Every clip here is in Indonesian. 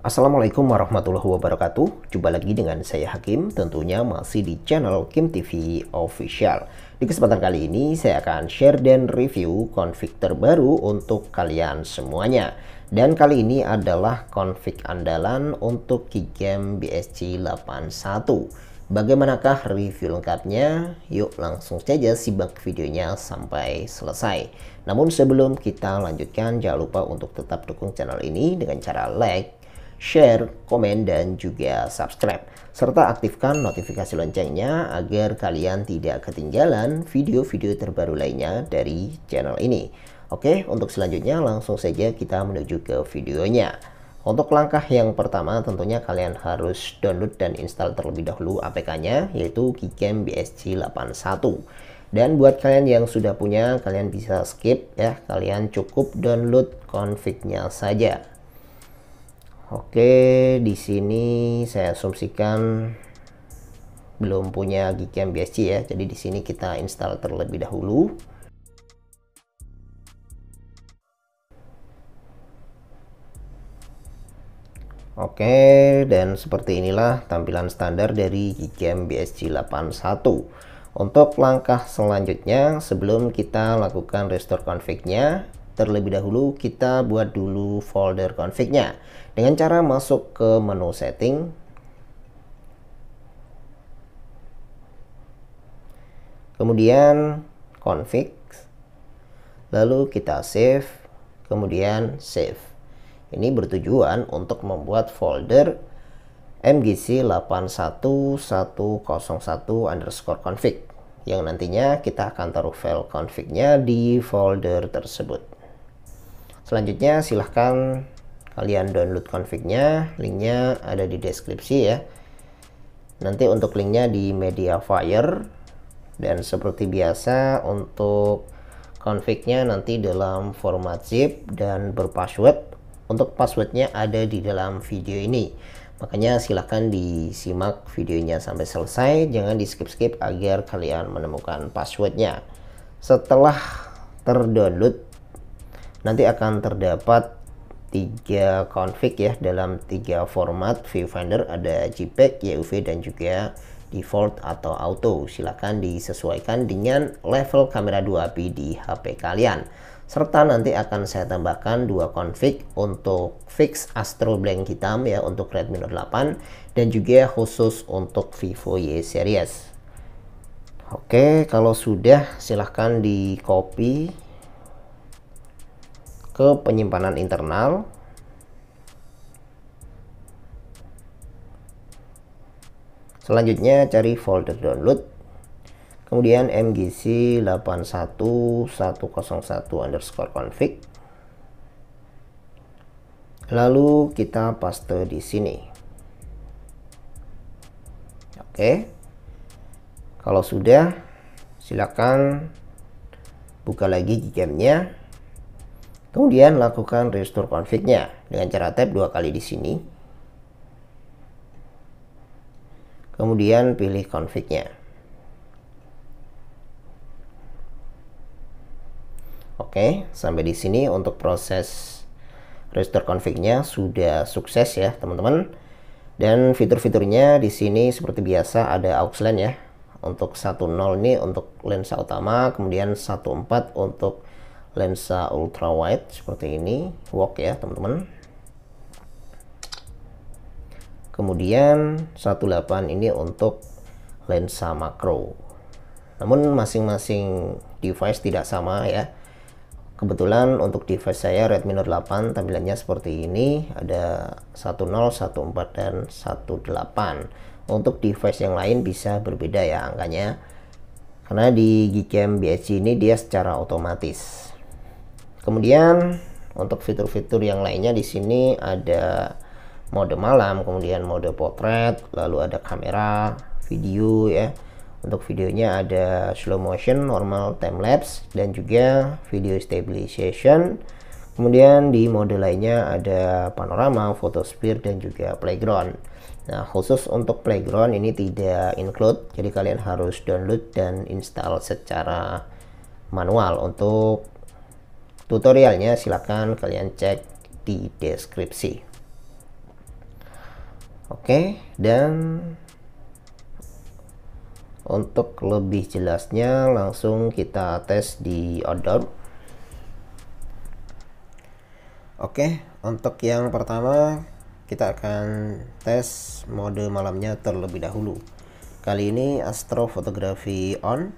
Assalamualaikum warahmatullahi wabarakatuh. Jumpa lagi dengan saya Hakim, tentunya masih di channel Kim TV Official. Di kesempatan kali ini saya akan share dan review config terbaru untuk kalian semuanya. Dan kali ini adalah config andalan untuk Keycam BSC81. Bagaimanakah review lengkapnya? Yuk langsung saja simak videonya sampai selesai. Namun sebelum kita lanjutkan, jangan lupa untuk tetap dukung channel ini dengan cara like, share, komen, dan juga subscribe. Serta aktifkan notifikasi loncengnya agar kalian tidak ketinggalan video-video terbaru lainnya dari channel ini. Oke, untuk selanjutnya langsung saja kita menuju ke videonya. Untuk langkah yang pertama tentunya kalian harus download dan install terlebih dahulu APK-nya yaitu Gcam BSC 81. Dan buat kalian yang sudah punya kalian bisa skip ya, kalian cukup download config-nya saja. Oke, di sini saya asumsikan belum punya Gcam BSC ya. Jadi di sini kita install terlebih dahulu. Oke, dan seperti inilah tampilan standar dari Gcam BSC 81. Untuk langkah selanjutnya, sebelum kita lakukan restore config-nya, Terlebih dahulu kita buat dulu folder config-nya dengan cara masuk ke menu setting. Kemudian config. Lalu kita save, kemudian save. Ini bertujuan untuk membuat folder mgc 81101 underscore config yang nantinya kita akan taruh file config-nya di folder tersebut. Selanjutnya silahkan kalian download config-nya, linknya ada di deskripsi ya. Nanti untuk linknya di Mediafire dan seperti biasa untuk config-nya nanti dalam format zip dan berpassword. Untuk passwordnya ada di dalam video ini. Makanya silahkan disimak videonya sampai selesai, jangan di skip-skip agar kalian menemukan passwordnya. Setelah terdownload nanti akan terdapat tiga config ya dalam tiga format viewfinder ada JPEG, YUV dan juga default atau auto silahkan disesuaikan dengan level kamera 2 p di HP kalian serta nanti akan saya tambahkan dua config untuk fix Astro Blank hitam ya untuk Redmi Note 8 dan juga khusus untuk Vivo Y series Oke kalau sudah silahkan di copy ke penyimpanan internal selanjutnya cari folder download kemudian mgc 81101 underscore config lalu kita paste di sini oke kalau sudah silakan buka lagi gigamnya Kemudian lakukan restore config-nya dengan cara tap dua kali di sini. Kemudian pilih config-nya. Oke, sampai di sini untuk proses restore config-nya sudah sukses ya, teman-teman. Dan fitur-fiturnya di sini seperti biasa ada aux LAN ya. Untuk 10 ini untuk lensa utama, kemudian 14 untuk lensa ultra wide seperti ini work ya teman-teman kemudian 18 ini untuk lensa makro namun masing-masing device tidak sama ya kebetulan untuk device saya Redmi Note 8 tampilannya seperti ini ada 10, 14, dan 18 untuk device yang lain bisa berbeda ya angkanya karena di Gcam BSC ini dia secara otomatis kemudian untuk fitur-fitur yang lainnya di sini ada mode malam kemudian mode potret lalu ada kamera video ya untuk videonya ada slow motion normal time lapse dan juga video stabilization kemudian di mode lainnya ada panorama photosphere, dan juga playground nah khusus untuk playground ini tidak include jadi kalian harus download dan install secara manual untuk Tutorialnya silahkan kalian cek di deskripsi. Oke, dan untuk lebih jelasnya langsung kita tes di outdoor. Oke, untuk yang pertama kita akan tes mode malamnya terlebih dahulu. Kali ini astrofotografi on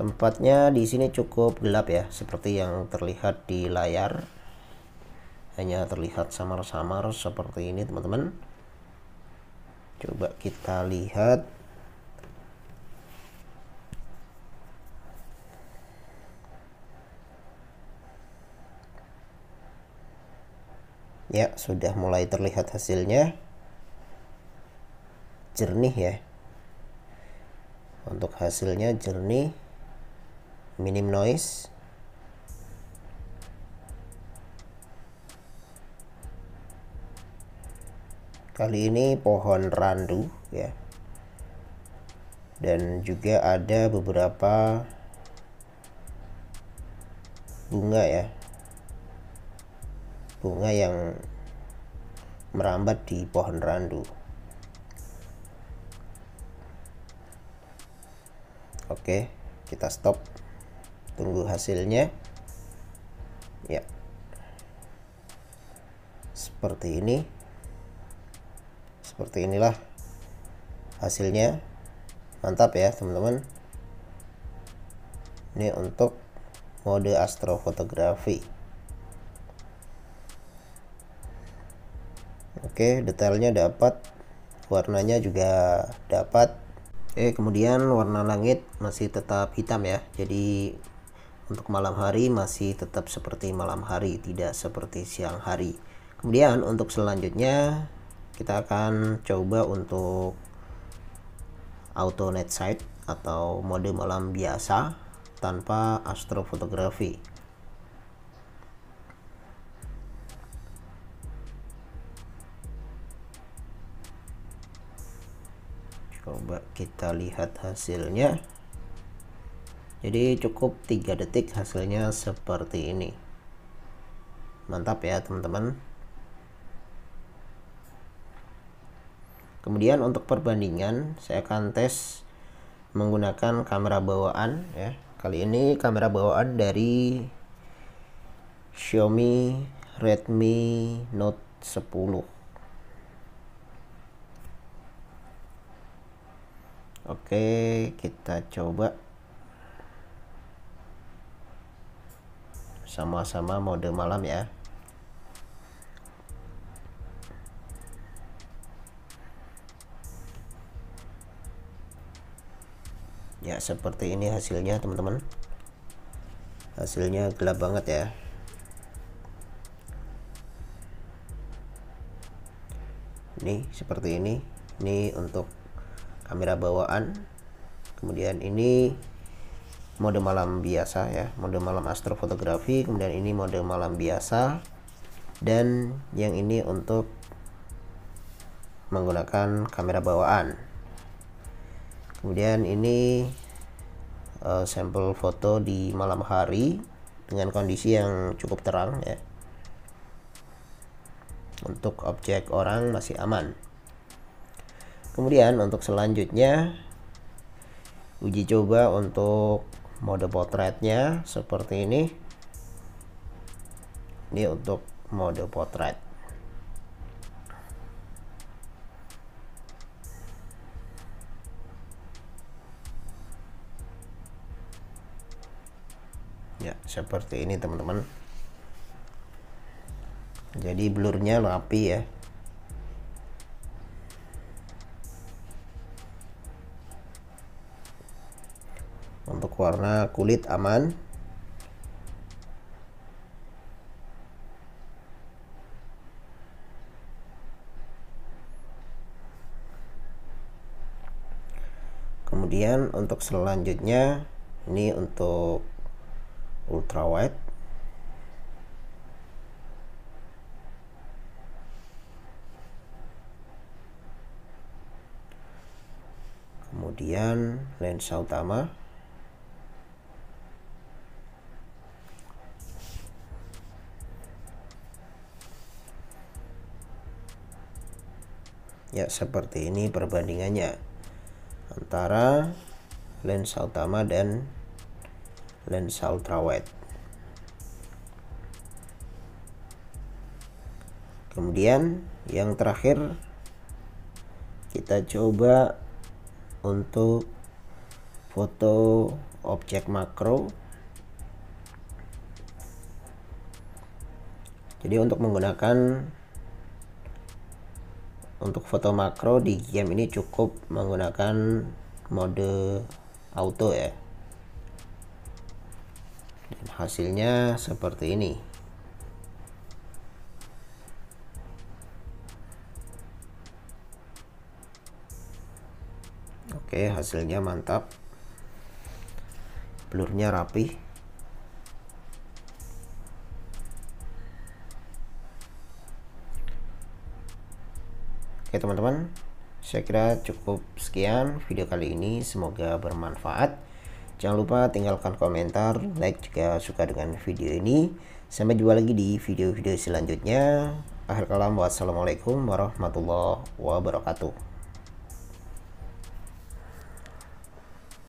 tempatnya di sini cukup gelap ya seperti yang terlihat di layar hanya terlihat samar-samar seperti ini teman-teman coba kita lihat ya sudah mulai terlihat hasilnya jernih ya untuk hasilnya jernih minim noise kali ini pohon randu ya dan juga ada beberapa bunga ya bunga yang merambat di pohon randu oke kita stop tunggu hasilnya ya seperti ini seperti inilah hasilnya mantap ya teman-teman ini untuk mode astrofotografi oke detailnya dapat warnanya juga dapat Oke, kemudian warna langit masih tetap hitam ya. Jadi untuk malam hari masih tetap seperti malam hari, tidak seperti siang hari. Kemudian untuk selanjutnya kita akan coba untuk auto night sight atau mode malam biasa tanpa astrofotografi. Coba kita lihat hasilnya jadi cukup 3 detik hasilnya seperti ini mantap ya teman-teman kemudian untuk perbandingan saya akan tes menggunakan kamera bawaan ya kali ini kamera bawaan dari Xiaomi Redmi Note 10 Oke, kita coba. sama-sama mode malam ya ya seperti ini hasilnya teman-teman hasilnya gelap banget ya ini seperti ini ini untuk kamera bawaan kemudian ini mode malam biasa ya mode malam astrofotografi kemudian ini mode malam biasa dan yang ini untuk menggunakan kamera bawaan kemudian ini uh, sampel foto di malam hari dengan kondisi yang cukup terang ya untuk objek orang masih aman kemudian untuk selanjutnya uji coba untuk mode potretnya seperti ini ini untuk mode potret ya seperti ini teman-teman jadi blurnya rapi ya warna kulit aman kemudian untuk selanjutnya ini untuk ultra wide kemudian lensa utama Ya, seperti ini perbandingannya antara lensa utama dan lensa ultrawide. Kemudian yang terakhir kita coba untuk foto objek makro. Jadi untuk menggunakan untuk foto makro di game ini cukup menggunakan mode auto ya dan hasilnya seperti ini oke hasilnya mantap blurnya rapi. Oke teman-teman, saya kira cukup sekian video kali ini. Semoga bermanfaat. Jangan lupa tinggalkan komentar, like jika suka dengan video ini. Sampai jumpa lagi di video-video selanjutnya. Akhir kalam, wassalamualaikum warahmatullahi wabarakatuh.